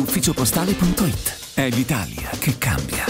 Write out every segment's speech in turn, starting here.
ufficiopostale.it. È l'Italia che cambia.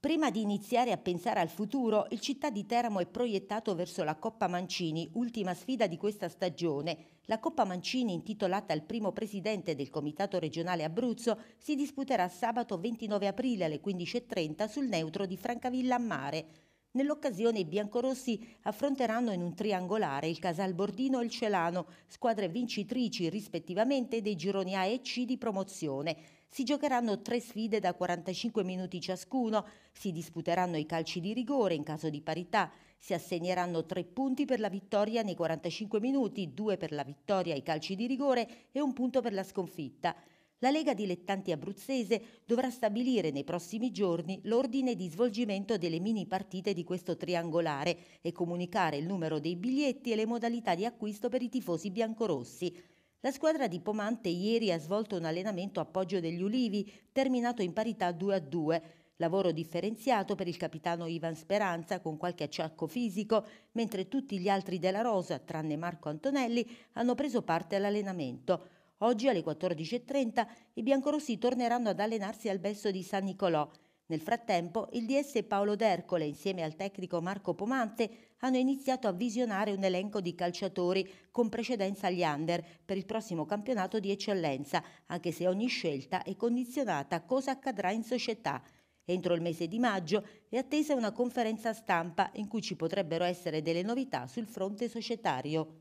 Prima di iniziare a pensare al futuro, il città di Teramo è proiettato verso la Coppa Mancini, ultima sfida di questa stagione. La Coppa Mancini, intitolata al primo presidente del Comitato regionale Abruzzo, si disputerà sabato 29 aprile alle 15.30 sul neutro di Francavilla a Mare. Nell'occasione i biancorossi affronteranno in un triangolare il Casalbordino e il Celano, squadre vincitrici rispettivamente dei gironi A e C di promozione. Si giocheranno tre sfide da 45 minuti ciascuno, si disputeranno i calci di rigore in caso di parità, si assegneranno tre punti per la vittoria nei 45 minuti, due per la vittoria ai calci di rigore e un punto per la sconfitta la Lega Dilettanti Abruzzese dovrà stabilire nei prossimi giorni l'ordine di svolgimento delle mini partite di questo triangolare e comunicare il numero dei biglietti e le modalità di acquisto per i tifosi biancorossi. La squadra di Pomante ieri ha svolto un allenamento a Poggio degli Ulivi, terminato in parità 2 a 2. Lavoro differenziato per il capitano Ivan Speranza con qualche acciacco fisico, mentre tutti gli altri della Rosa, tranne Marco Antonelli, hanno preso parte all'allenamento. Oggi alle 14.30 i biancorossi torneranno ad allenarsi al Besso di San Nicolò. Nel frattempo il DS Paolo D'Ercole insieme al tecnico Marco Pomante hanno iniziato a visionare un elenco di calciatori con precedenza agli under per il prossimo campionato di eccellenza, anche se ogni scelta è condizionata a cosa accadrà in società. Entro il mese di maggio è attesa una conferenza stampa in cui ci potrebbero essere delle novità sul fronte societario.